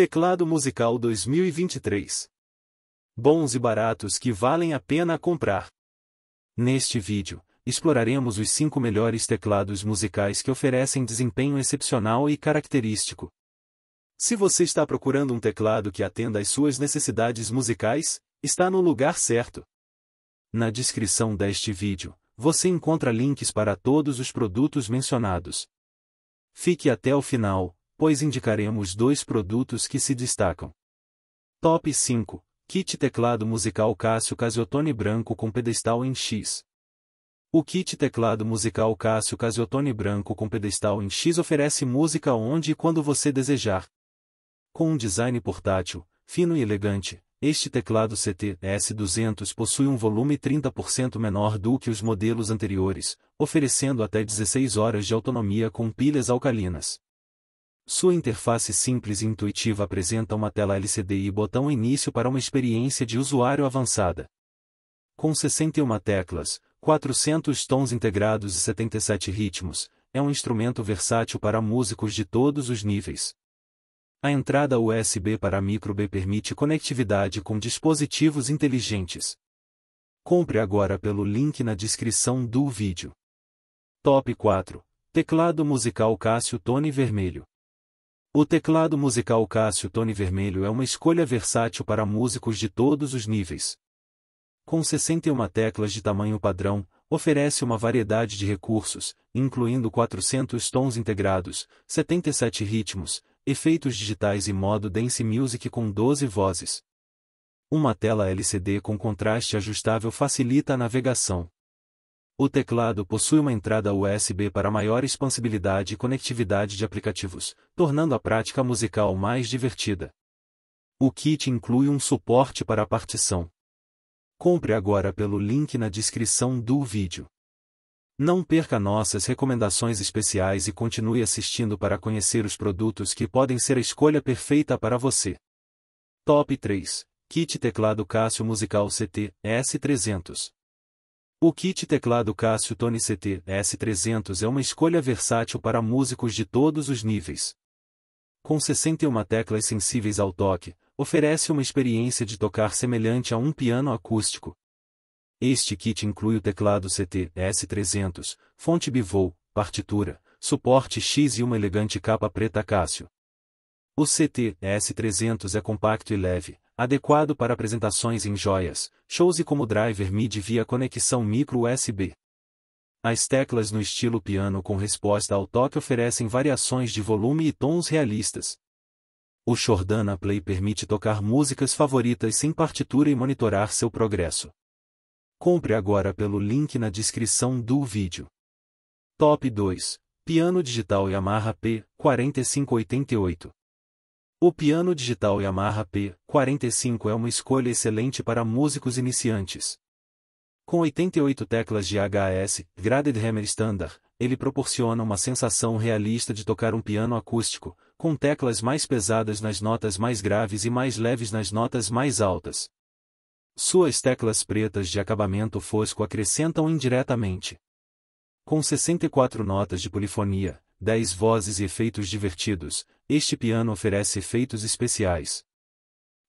Teclado Musical 2023. Bons e baratos que valem a pena comprar. Neste vídeo, exploraremos os 5 melhores teclados musicais que oferecem desempenho excepcional e característico. Se você está procurando um teclado que atenda às suas necessidades musicais, está no lugar certo. Na descrição deste vídeo, você encontra links para todos os produtos mencionados. Fique até o final, pois indicaremos dois produtos que se destacam. Top 5 Kit Teclado Musical Cássio Casiotone Branco com Pedestal em X. O kit teclado musical Cássio Casiotone Branco com pedestal em X oferece música onde e quando você desejar. Com um design portátil, fino e elegante, este teclado CT-S200 possui um volume 30% menor do que os modelos anteriores, oferecendo até 16 horas de autonomia com pilhas alcalinas. Sua interface simples e intuitiva apresenta uma tela LCD e botão início para uma experiência de usuário avançada. Com 61 teclas, 400 tons integrados e 77 ritmos, é um instrumento versátil para músicos de todos os níveis. A entrada USB para micro B permite conectividade com dispositivos inteligentes. Compre agora pelo link na descrição do vídeo. Top 4. Teclado musical Cássio Tone Vermelho. O teclado musical Cássio Tone Vermelho é uma escolha versátil para músicos de todos os níveis. Com 61 teclas de tamanho padrão, oferece uma variedade de recursos, incluindo 400 tons integrados, 77 ritmos, efeitos digitais e modo dance music com 12 vozes. Uma tela LCD com contraste ajustável facilita a navegação. O teclado possui uma entrada USB para maior expansibilidade e conectividade de aplicativos, tornando a prática musical mais divertida. O kit inclui um suporte para a partição. Compre agora pelo link na descrição do vídeo. Não perca nossas recomendações especiais e continue assistindo para conhecer os produtos que podem ser a escolha perfeita para você. Top 3 Kit Teclado Cássio Musical CT S300 o kit teclado Casio Tone CT S300 é uma escolha versátil para músicos de todos os níveis. Com 61 teclas sensíveis ao toque, oferece uma experiência de tocar semelhante a um piano acústico. Este kit inclui o teclado CT S300, fonte Bivou, partitura, suporte X e uma elegante capa preta Casio. O CT S300 é compacto e leve, Adequado para apresentações em joias, shows e como driver MIDI via conexão micro USB. As teclas no estilo piano com resposta ao toque oferecem variações de volume e tons realistas. O Shordana Play permite tocar músicas favoritas sem partitura e monitorar seu progresso. Compre agora pelo link na descrição do vídeo. Top 2 Piano Digital Yamaha P4588 o piano digital Yamaha P45 é uma escolha excelente para músicos iniciantes. Com 88 teclas de HS, Graded Hammer Standard, ele proporciona uma sensação realista de tocar um piano acústico, com teclas mais pesadas nas notas mais graves e mais leves nas notas mais altas. Suas teclas pretas de acabamento fosco acrescentam indiretamente. Com 64 notas de polifonia, dez vozes e efeitos divertidos, este piano oferece efeitos especiais.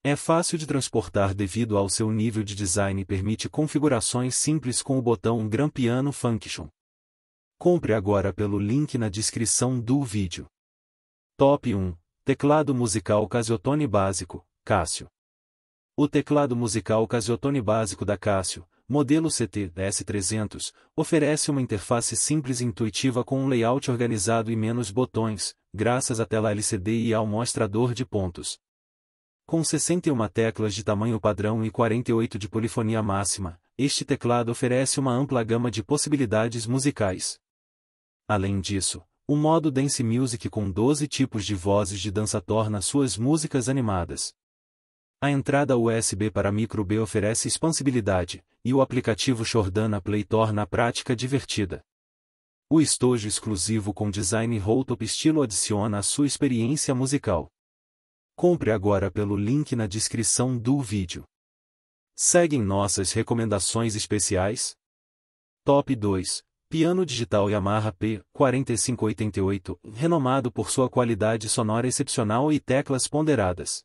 É fácil de transportar devido ao seu nível de design e permite configurações simples com o botão Gran Piano Function. Compre agora pelo link na descrição do vídeo. Top 1 Teclado musical Casiotone básico, Cássio. O teclado musical Casiotone básico da Cássio modelo CT-S300, oferece uma interface simples e intuitiva com um layout organizado e menos botões, graças à tela LCD e ao mostrador de pontos. Com 61 teclas de tamanho padrão e 48 de polifonia máxima, este teclado oferece uma ampla gama de possibilidades musicais. Além disso, o modo Dance Music com 12 tipos de vozes de dança torna suas músicas animadas. A entrada USB para micro B oferece expansibilidade, e o aplicativo Shordana Play torna a prática divertida. O estojo exclusivo com design roll-top estilo adiciona à sua experiência musical. Compre agora pelo link na descrição do vídeo. Seguem nossas recomendações especiais? Top 2 Piano digital Yamaha P4588, renomado por sua qualidade sonora excepcional e teclas ponderadas.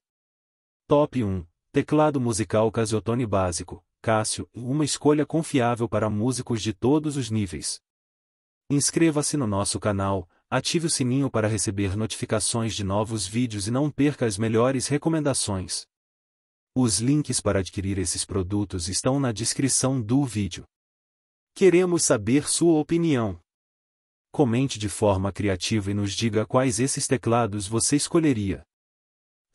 Top 1. Teclado musical Casiotone básico, Cássio, uma escolha confiável para músicos de todos os níveis. Inscreva-se no nosso canal, ative o sininho para receber notificações de novos vídeos e não perca as melhores recomendações. Os links para adquirir esses produtos estão na descrição do vídeo. Queremos saber sua opinião. Comente de forma criativa e nos diga quais esses teclados você escolheria.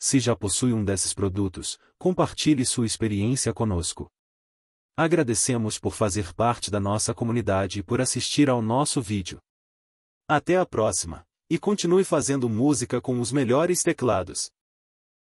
Se já possui um desses produtos, compartilhe sua experiência conosco. Agradecemos por fazer parte da nossa comunidade e por assistir ao nosso vídeo. Até a próxima, e continue fazendo música com os melhores teclados.